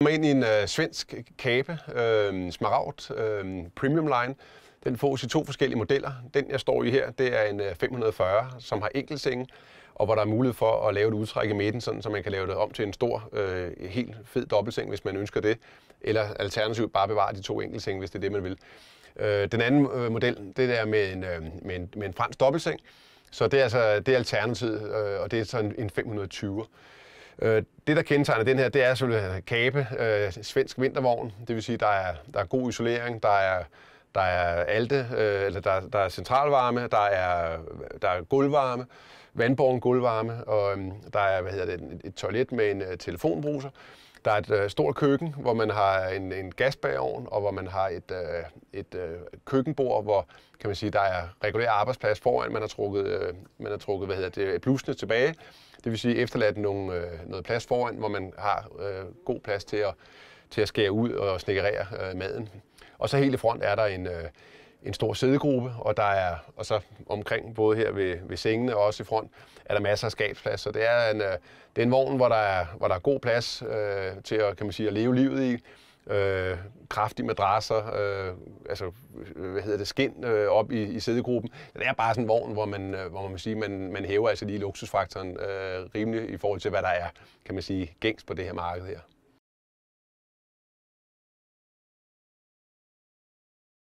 kommer ind i en øh, svensk kabe, øh, Smaragd øh, Premium Line. Den fås i to forskellige modeller. Den, jeg står i her, det er en øh, 540, som har enkeltsenge, og hvor der er mulighed for at lave et udtræk i midten, sådan, så man kan lave det om til en stor, øh, helt fed dobbeltseng, hvis man ønsker det. Eller alternativt bare bevare de to enkeltsenge, hvis det er det, man vil. Øh, den anden øh, model, det er med en, øh, med, en, med en fransk dobbeltseng, så det er, altså, det er alternativet, øh, og det er så en, en 520. Øh, det, der kendetegner den her, det er selvfølgelig kabe, øh, svensk vintervogn. Det vil sige, der er, der er god isolering, der er der er alte, øh, eller der, der er centralvarme, der er, der er gulvvarme, vandborgen gulvvarme, og øhm, der er hvad hedder det, et toilet med en øh, telefonbruser. Der er et øh, stort køkken, hvor man har en, en gasbagovn, og hvor man har et, øh, et øh, køkkenbord, hvor kan man sige, der er regulær arbejdsplads foran. Man har trukket, øh, man har trukket hvad hedder det, blusene tilbage. Det vil sige efterladt nogle, øh, noget plads foran, hvor man har øh, god plads til at, til at skære ud og snikkerere øh, maden. Og så helt i front er der en, øh, en stor sædegruppe, og der er og så omkring både her ved, ved sengene og også i front, er der masser af skabsplads. Så det er en, øh, det er en vogn, hvor der er, hvor der er god plads øh, til at, kan man sige, at leve livet i. Øh, kraftige madrasser, øh, altså, øh, hvad hedder det, skin øh, op i, i sædegruppen. det er bare sådan en vogn, hvor man, øh, hvor man, må sige, man, man hæver altså lige luksusfaktoren øh, rimelig i forhold til, hvad der er, kan man sige, gængs på det her marked her.